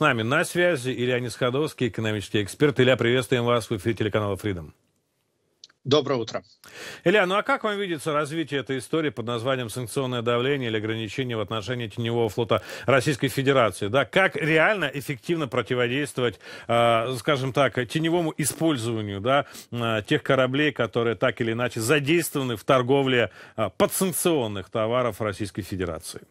С нами на связи Илья Нисходовский, экономический эксперт. Илья, приветствуем вас в эфире телеканала Freedom. Доброе утро. Илья, ну а как вам видится развитие этой истории под названием санкционное давление или ограничение в отношении теневого флота Российской Федерации? Да, как реально эффективно противодействовать, э, скажем так, теневому использованию да, э, тех кораблей, которые так или иначе задействованы в торговле э, подсанкционных товаров Российской Федерации?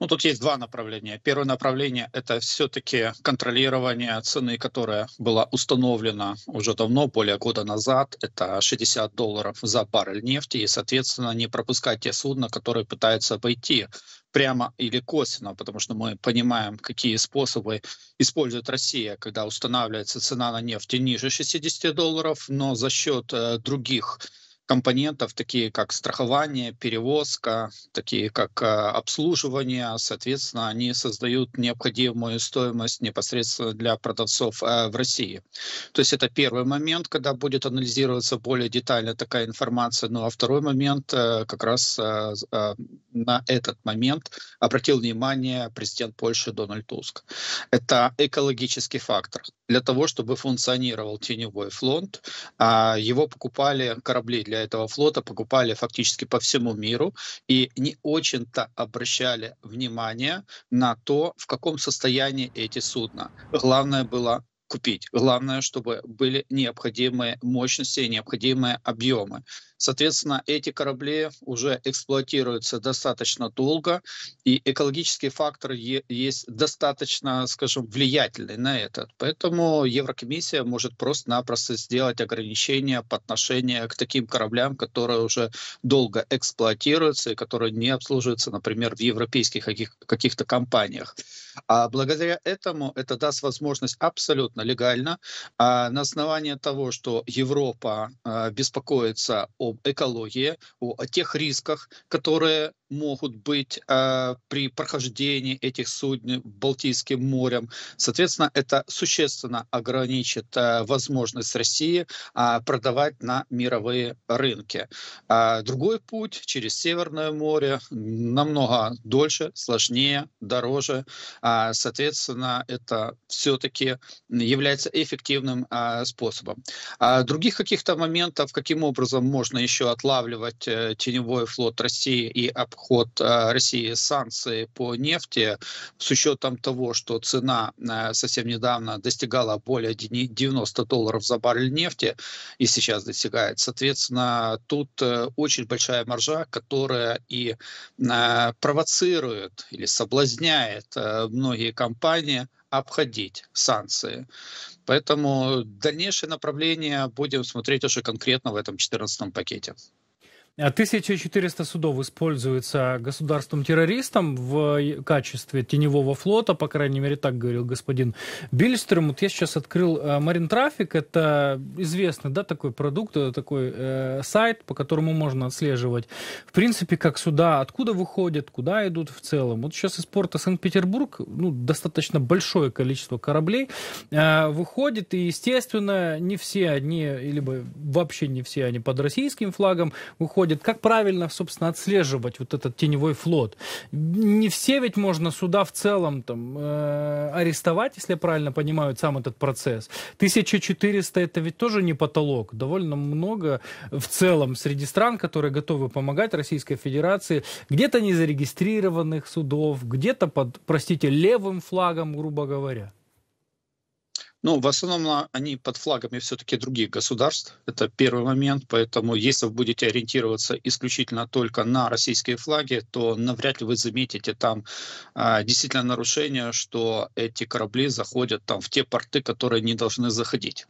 Ну, тут есть два направления. Первое направление — это все-таки контролирование цены, которая была установлена уже давно, более года назад. Это 60 долларов за баррель нефти. И, соответственно, не пропускать те судна, которые пытаются обойти прямо или косвенно, потому что мы понимаем, какие способы использует Россия, когда устанавливается цена на нефть ниже 60 долларов, но за счет э, других компонентов, такие как страхование, перевозка, такие как э, обслуживание. Соответственно, они создают необходимую стоимость непосредственно для продавцов э, в России. То есть это первый момент, когда будет анализироваться более детально такая информация. Ну а второй момент, э, как раз на этот момент обратил внимание президент Польши Дональд Туск. Это экологический фактор. Для того, чтобы функционировал теневой фонд, а, его покупали корабли для для этого флота покупали фактически по всему миру и не очень-то обращали внимание на то, в каком состоянии эти судна. Главное было купить. Главное, чтобы были необходимые мощности и необходимые объемы. Соответственно, эти корабли уже эксплуатируются достаточно долго, и экологический фактор есть достаточно, скажем, влиятельный на этот. Поэтому Еврокомиссия может просто-напросто сделать ограничения по отношению к таким кораблям, которые уже долго эксплуатируются и которые не обслуживаются, например, в европейских каких-то компаниях. А благодаря этому это даст возможность абсолютно легально а, на основании того, что Европа а, беспокоится об экологии, о, о тех рисках, которые могут быть э, при прохождении этих судн Балтийским морем. Соответственно, это существенно ограничит э, возможность России э, продавать на мировые рынки. Э, другой путь через Северное море намного дольше, сложнее, дороже. А, соответственно, это все-таки является эффективным а, способом. А других каких-то моментов, каким образом можно еще отлавливать э, теневой флот России и обход России санкции по нефти, с учетом того, что цена совсем недавно достигала более 90 долларов за баррель нефти и сейчас достигает. Соответственно, тут э, очень большая маржа, которая и провоцирует или соблазняет э, многие компании обходить санкции. Поэтому дальнейшее направление будем смотреть уже конкретно в этом 14 пакете. 1400 судов используется государством-террористом в качестве теневого флота, по крайней мере, так говорил господин Бильстрем. Вот я сейчас открыл Марин э, Трафик, это известный, да, такой продукт, э, такой э, сайт, по которому можно отслеживать, в принципе, как суда, откуда выходят, куда идут в целом. Вот сейчас из порта Санкт-Петербург, ну, достаточно большое количество кораблей э, выходит, и, естественно, не все они, либо вообще не все они под российским флагом выходят, происходит, как правильно, собственно, отслеживать вот этот теневой флот. Не все ведь можно суда в целом там, э, арестовать, если я правильно понимаю сам этот процесс. 1400 это ведь тоже не потолок. Довольно много в целом среди стран, которые готовы помогать Российской Федерации, где-то незарегистрированных судов, где-то под, простите, левым флагом, грубо говоря. Ну, в основном они под флагами все-таки других государств. Это первый момент. Поэтому, если вы будете ориентироваться исключительно только на российские флаги, то навряд ли вы заметите там а, действительно нарушение, что эти корабли заходят там в те порты, которые не должны заходить.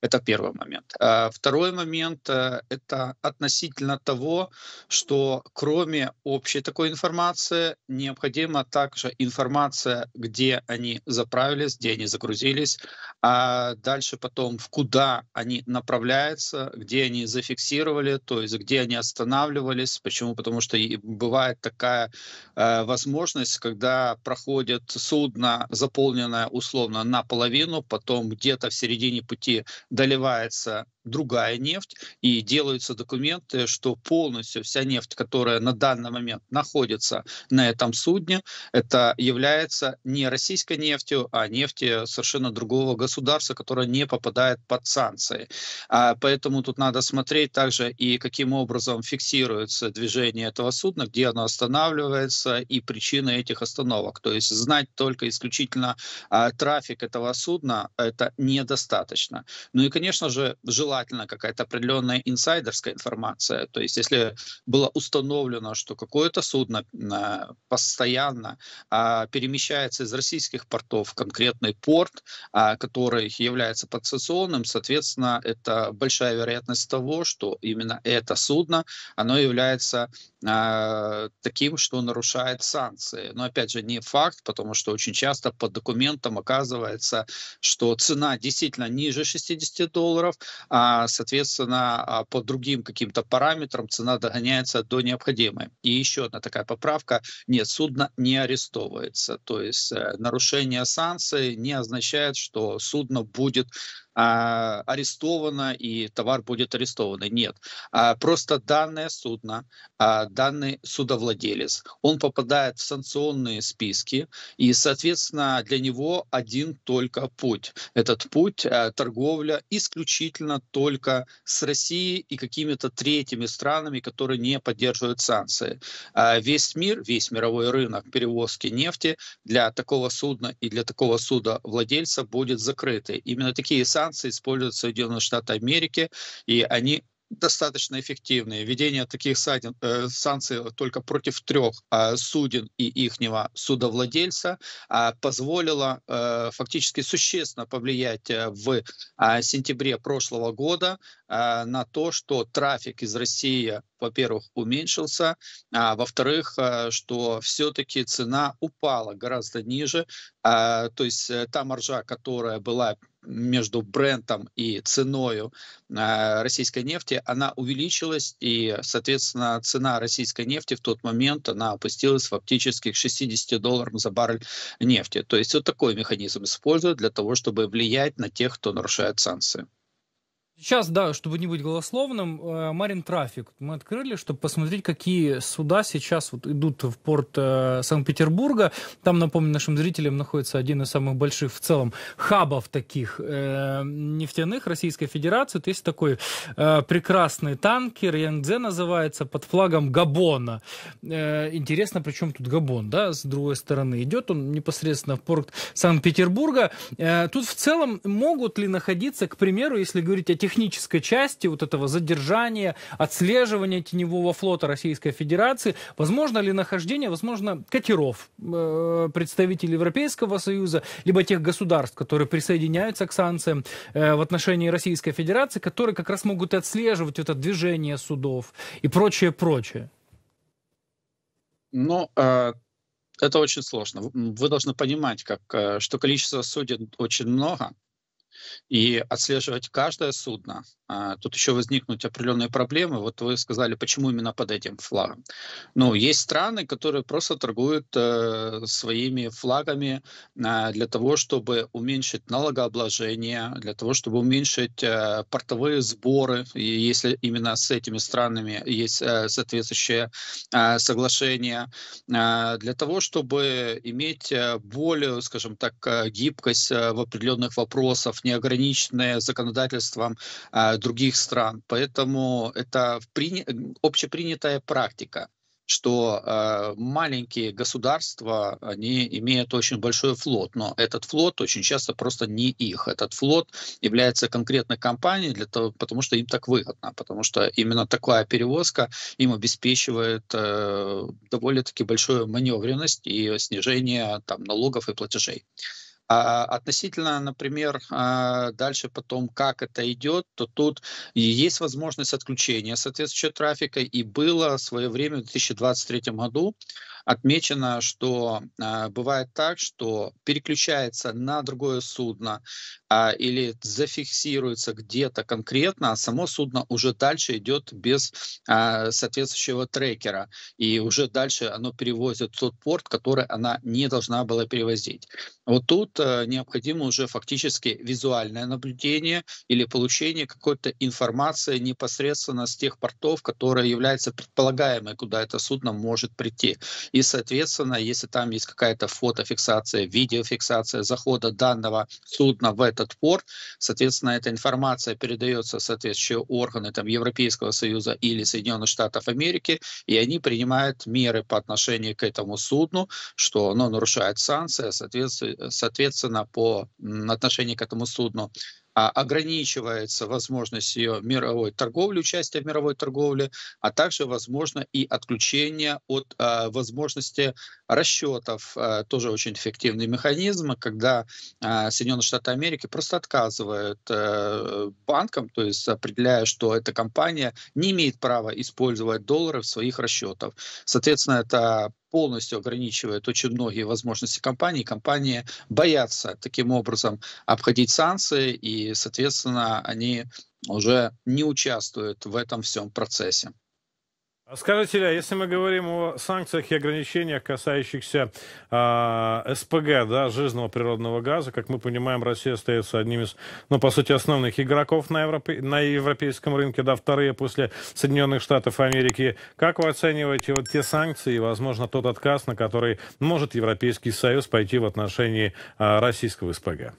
Это первый момент. А, второй момент э, — это относительно того, что кроме общей такой информации необходима также информация, где они заправились, где они загрузились, а дальше потом в куда они направляются, где они зафиксировали, то есть где они останавливались. Почему? Потому что бывает такая э, возможность, когда проходит судно, заполненное условно наполовину, потом где-то в середине пути доливается другая нефть, и делаются документы, что полностью вся нефть, которая на данный момент находится на этом судне, это является не российской нефтью, а нефтью совершенно другого государства, которое не попадает под санкции. А поэтому тут надо смотреть также и каким образом фиксируется движение этого судна, где оно останавливается и причины этих остановок. То есть знать только исключительно а, трафик этого судна это недостаточно. Ну и, конечно же, желание желательно какая-то определенная инсайдерская информация. То есть если было установлено, что какое-то судно э, постоянно а, перемещается из российских портов в конкретный порт, а, который является подсанкционным, соответственно, это большая вероятность того, что именно это судно, оно является а, таким, что нарушает санкции. Но опять же, не факт, потому что очень часто по документам оказывается, что цена действительно ниже 60 долларов, а, соответственно, а, по другим каким-то параметрам цена догоняется до необходимой. И еще одна такая поправка. Нет, судно не арестовывается. То есть э, нарушение санкций не означает, что судно будет а, арестовано и товар будет арестован. Нет. А, просто данное судно, а, данный судовладелец, он попадает в санкционные списки, и, соответственно, для него один только путь. Этот путь а, торговля исключительно только с Россией и какими-то третьими странами, которые не поддерживают санкции. весь мир, весь мировой рынок перевозки нефти для такого судна и для такого суда владельца будет закрытый. Именно такие санкции Франции, используются Соединенные Штаты Америки, и они достаточно эффективные. Введение таких садин, э, санкций только против трех э, суден и ихнего судовладельца а позволило э, фактически существенно повлиять в сентябре прошлого года Э, на то, что трафик из России, во-первых, уменьшился, а во-вторых, э, что все-таки цена упала гораздо ниже. Э, то есть э, та маржа, которая была между брендом и ценой российской нефти, она увеличилась, и, соответственно, цена российской нефти в тот момент, она опустилась фактически к 60 долларам за баррель нефти. То есть вот такой механизм используют для того, чтобы влиять на тех, кто нарушает санкции. Сейчас, да, чтобы не быть голословным, э, Марин Трафик мы открыли, чтобы посмотреть, какие суда сейчас вот идут в порт э, Санкт-Петербурга. Там, напомню, нашим зрителям находится один из самых больших в целом хабов таких э, нефтяных Российской Федерации. То есть такой э, прекрасный танкер, Янгзе называется, под флагом Габона. Э, интересно, причем тут Габон, да, с другой стороны. Идет он непосредственно в порт Санкт-Петербурга. Э, тут в целом могут ли находиться, к примеру, если говорить о тех технической части вот этого задержания, отслеживания теневого флота Российской Федерации, возможно ли нахождение, возможно, катеров э, представителей Европейского Союза, либо тех государств, которые присоединяются к санкциям э, в отношении Российской Федерации, которые как раз могут отслеживать это движение судов и прочее, прочее? Ну, э, это очень сложно. Вы должны понимать, как, э, что количество суден очень много, и отслеживать каждое судно. А, тут еще возникнут определенные проблемы. Вот вы сказали, почему именно под этим флагом. Ну, есть страны, которые просто торгуют э, своими флагами а, для того, чтобы уменьшить налогообложение, для того, чтобы уменьшить э, портовые сборы. И если именно с этими странами есть э, соответствующее соглашение, для того, чтобы иметь более, скажем так, гибкость в определенных вопросах, ресурсов, не ограниченные законодательством а, других стран. Поэтому это общепринятая практика что э, маленькие государства, они имеют очень большой флот, но этот флот очень часто просто не их. Этот флот является конкретной компанией, для того, потому что им так выгодно, потому что именно такая перевозка им обеспечивает э, довольно-таки большую маневренность и снижение там, налогов и платежей. А, относительно, например, а, дальше потом, как это идет, то тут есть возможность отключения соответствующего трафика, и было в свое время в 2023 году отмечено, что а, бывает так, что переключается на другое судно а, или зафиксируется где-то конкретно, а само судно уже дальше идет без а, соответствующего трекера, и уже дальше оно перевозит тот порт, который она не должна была перевозить. Вот тут э, необходимо уже фактически визуальное наблюдение или получение какой-то информации непосредственно с тех портов, которые являются предполагаемой, куда это судно может прийти. И, соответственно, если там есть какая-то фотофиксация, видеофиксация захода данного судна в этот порт, соответственно, эта информация передается в соответствующие органы там, Европейского Союза или Соединенных Штатов Америки, и они принимают меры по отношению к этому судну, что оно нарушает санкции, а соответственно, по отношению к этому судну а, ограничивается возможность ее мировой торговли, участия в мировой торговле, а также возможно и отключение от а, возможности расчетов. А, тоже очень эффективный механизм, когда Соединенные Штаты Америки просто отказывают э, банкам, то есть определяя, что эта компания не имеет права использовать доллары в своих расчетах. Соответственно, это полностью ограничивает очень многие возможности компаний. Компании боятся таким образом обходить санкции, и, соответственно, они уже не участвуют в этом всем процессе. Скажите, Илья, если мы говорим о санкциях и ограничениях, касающихся э, СПГ, да, жирного природного газа, как мы понимаем, Россия остается одним из, ну, по сути, основных игроков на, европе, на европейском рынке, да, вторые после Соединенных Штатов Америки. Как вы оцениваете вот те санкции и, возможно, тот отказ, на который может Европейский Союз пойти в отношении э, российского СПГ?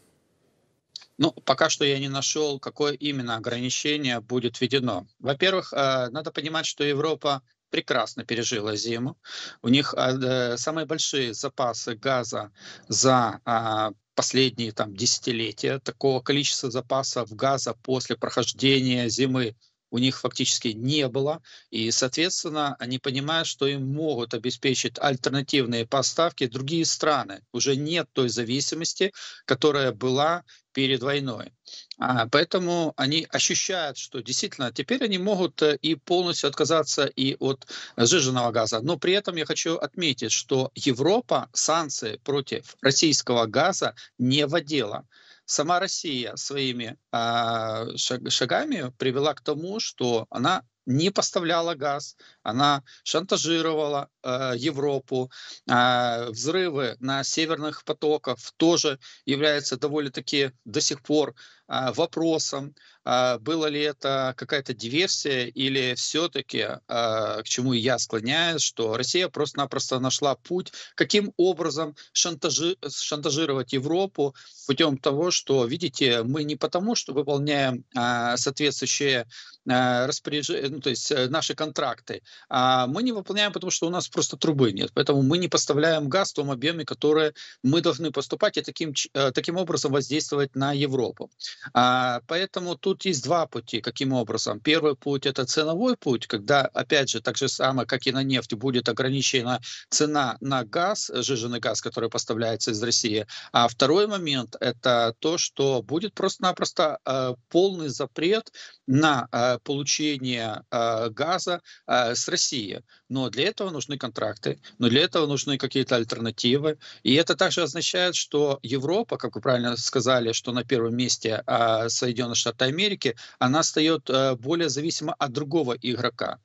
Ну, пока что я не нашел, какое именно ограничение будет введено. Во-первых, э, надо понимать, что Европа прекрасно пережила зиму. У них э, э, самые большие запасы газа за а, последние там, десятилетия. Такого количества запасов газа после прохождения зимы у них фактически не было, и, соответственно, они понимают, что им могут обеспечить альтернативные поставки другие страны. Уже нет той зависимости, которая была перед войной. А, поэтому они ощущают, что действительно теперь они могут э, и полностью отказаться и от сжиженного газа. Но при этом я хочу отметить, что Европа санкции против российского газа не вводила сама Россия своими а, шагами привела к тому, что она не поставляла газ, она шантажировала э, Европу. Э, взрывы на северных потоках тоже являются довольно-таки до сих пор э, вопросом, э, было ли это какая-то диверсия или все-таки, э, к чему я склоняюсь, что Россия просто-напросто нашла путь, каким образом шантажи, шантажировать Европу путем того, что, видите, мы не потому, что выполняем э, соответствующие э, распоряжения, ну, то есть э, наши контракты, а мы не выполняем, потому что у нас просто трубы нет. Поэтому мы не поставляем газ в том объеме, который мы должны поступать и таким, э, таким образом воздействовать на Европу. А, поэтому тут есть два пути, каким образом. Первый путь – это ценовой путь, когда, опять же, так же самое, как и на нефть, будет ограничена цена на газ, жиженый газ, который поставляется из России. А второй момент – это то, что будет просто-напросто э, полный запрет на э, получение э, газа э, с Россией. Но для этого нужны контракты, но для этого нужны какие-то альтернативы. И это также означает, что Европа, как вы правильно сказали, что на первом месте а Соединенные Штаты Америки, она стает э, более зависима от другого игрока.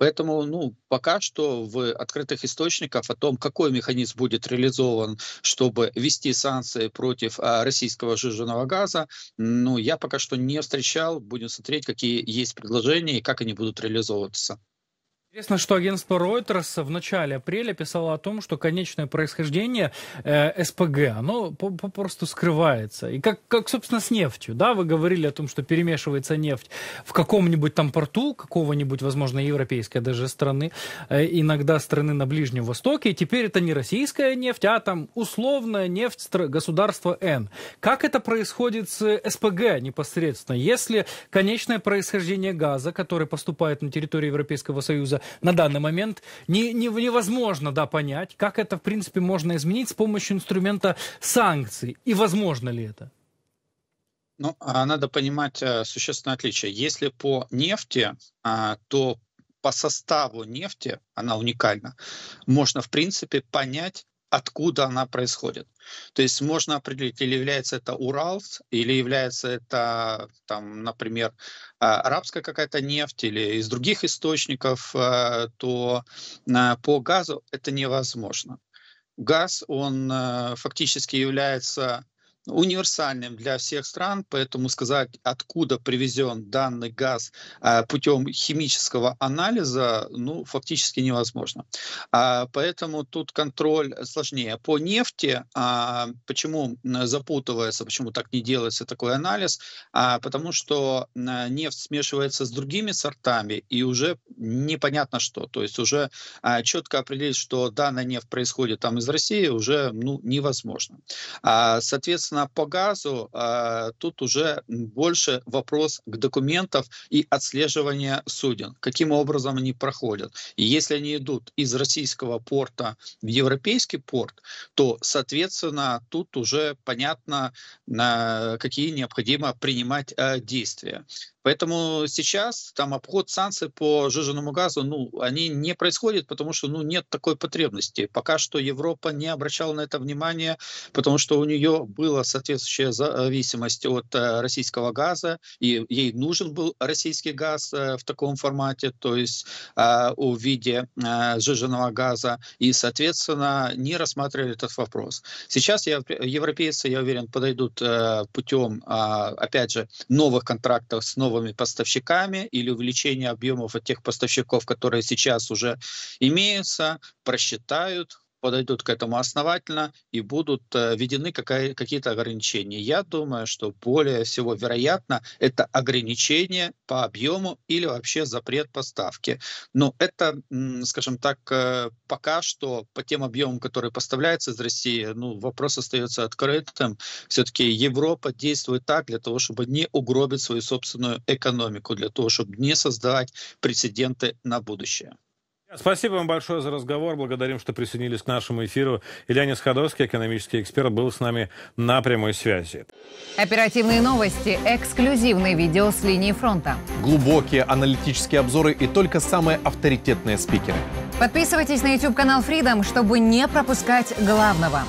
Поэтому, ну, пока что в открытых источниках о том, какой механизм будет реализован, чтобы вести санкции против а, российского жиженного газа, ну, я пока что не встречал. Будем смотреть, какие есть предложения и как они будут реализовываться. Интересно, что агентство Reuters в начале апреля писало о том, что конечное происхождение э, СПГ, оно попросту скрывается. И как, как, собственно, с нефтью, да, вы говорили о том, что перемешивается нефть в каком-нибудь там порту, какого-нибудь, возможно, европейской даже страны, э, иногда страны на Ближнем Востоке, и теперь это не российская нефть, а там условная нефть государства Н. Как это происходит с э, СПГ непосредственно? Если конечное происхождение газа, который поступает на территорию Европейского Союза, на данный момент не, не, невозможно да, понять, как это, в принципе, можно изменить с помощью инструмента санкций. И возможно ли это? Ну, а надо понимать э, существенное отличие. Если по нефти, а, то по составу нефти, она уникальна, можно, в принципе, понять, откуда она происходит. То есть можно определить, или является это Урал, или является это, там, например, а, арабская какая-то нефть, или из других источников, а, то а, по газу это невозможно. Газ, он фактически является универсальным для всех стран, поэтому сказать, откуда привезен данный газ а, путем химического анализа, ну, фактически невозможно. А, поэтому тут контроль сложнее. По нефти, а, почему запутывается, почему так не делается такой анализ, потому что нефть смешивается с другими сортами и уже непонятно что. То есть уже четко определить, что данная нефть происходит там из России, уже ну, невозможно. Соответственно, Соответственно, по газу э, тут уже больше вопрос к документам и отслеживания суден, каким образом они проходят. И если они идут из российского порта в европейский порт, то, соответственно, тут уже понятно, э, какие необходимо принимать э, действия. Поэтому сейчас там обход санкций по жиженному газу, ну, они не происходят, потому что, ну, нет такой потребности. Пока что Европа не обращала на это внимания, потому что у нее была соответствующая зависимость от э, российского газа, и ей нужен был российский газ э, в таком формате, то есть э, в виде жиженного газа, и, соответственно, не рассматривали этот вопрос. Сейчас европейцы, я уверен, подойдут путем, опять же, новых контрактов с новыми новыми поставщиками или увеличение объемов от тех поставщиков, которые сейчас уже имеются, просчитают, подойдут к этому основательно и будут э, введены какие-то ограничения. Я думаю, что более всего вероятно это ограничение по объему или вообще запрет поставки. Но это, скажем так, э, пока что по тем объемам, которые поставляются из России, ну, вопрос остается открытым. Все-таки Европа действует так для того, чтобы не угробить свою собственную экономику, для того, чтобы не создавать прецеденты на будущее. Спасибо вам большое за разговор. Благодарим, что присоединились к нашему эфиру. Илья Сходовский, экономический эксперт, был с нами на прямой связи. Оперативные новости, эксклюзивные видео с линии фронта. Глубокие аналитические обзоры и только самые авторитетные спикеры. Подписывайтесь на YouTube-канал Freedom, чтобы не пропускать главного.